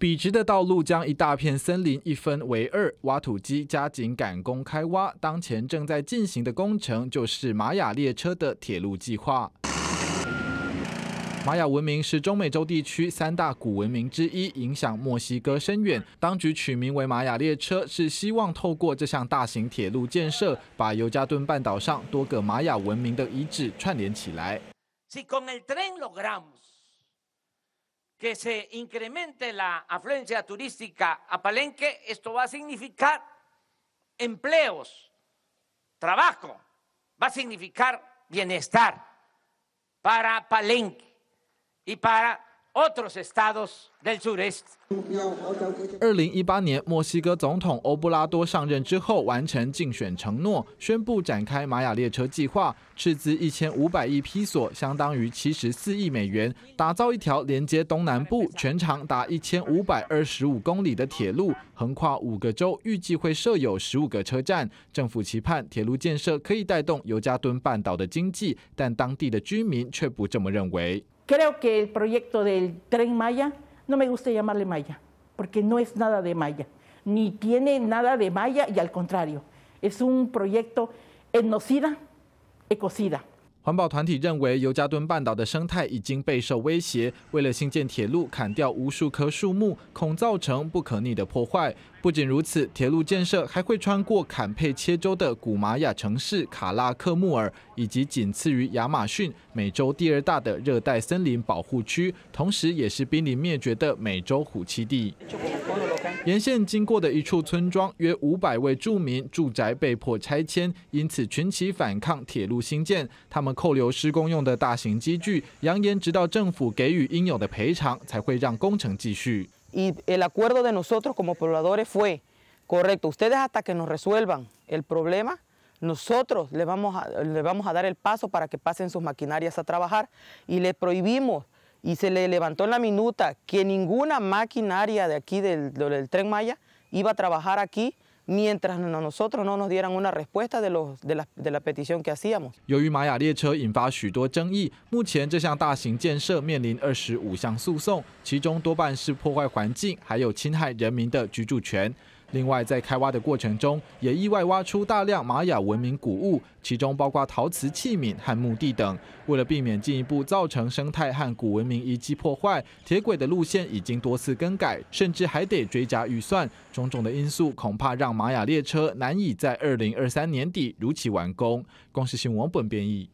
笔直的道路将一大片森林一分为二，挖土机加紧赶工开挖。当前正在进行的工程就是玛雅列车的铁路计划。玛雅文明是中美洲地区三大古文明之一，影响墨西哥深远。当局取名为“玛雅列车”，是希望透过这项大型铁路建设，把尤加顿半岛上多个玛雅文明的遗址串联起来。que se incremente la afluencia turística a Palenque, esto va a significar empleos, trabajo, va a significar bienestar para Palenque y para 二零一八年，墨西哥总统欧布拉多上任之后，完成竞选承诺，宣布展开玛雅列车计划，斥资一千五百亿批索（相当于七十四亿美元），打造一条连接东南部、全长达一千五百二十五公里的铁路，横跨五个州，预计会设有十五个车站。政府期盼铁路建设可以带动尤加敦半岛的经济，但当地的居民却不这么认为。Creo que el proyecto del tren Maya, no me gusta llamarle Maya, porque no es nada de Maya, ni tiene nada de Maya y al contrario, es un proyecto etnocida, ecocida. 环保团体认为，尤加敦半岛的生态已经备受威胁。为了兴建铁路，砍掉无数棵树木，恐造成不可逆的破坏。不仅如此，铁路建设还会穿过坎佩切州的古玛雅城市卡拉克穆尔，以及仅次于亚马逊、美洲第二大的热带森林保护区，同时也是濒临灭绝的美洲虎栖地。沿线经过的一处村庄，约五百位住民住宅被迫拆迁，因此群起反抗铁路兴建。他们扣留施工用的大型机具，扬言直到政府给予应有的赔偿，才会让工程继续。El acuerdo de nosotros como pobladores fue correcto. Ustedes hasta que nos resuelvan el problema, nosotros les vamos a les vamos a dar el paso para que pasen sus maquinarias a trabajar y les prohibimos. 由于玛雅列车引发许多争议，目前这项大型建设面临25项诉讼，其中多半是破坏环境，还有侵害人民的居住权。另外，在开挖的过程中，也意外挖出大量玛雅文明古物，其中包括陶瓷器皿和墓地等。为了避免进一步造成生态和古文明遗迹破坏，铁轨的路线已经多次更改，甚至还得追加预算。种种的因素，恐怕让玛雅列车难以在二零二三年底如期完工。光是新闻本编译。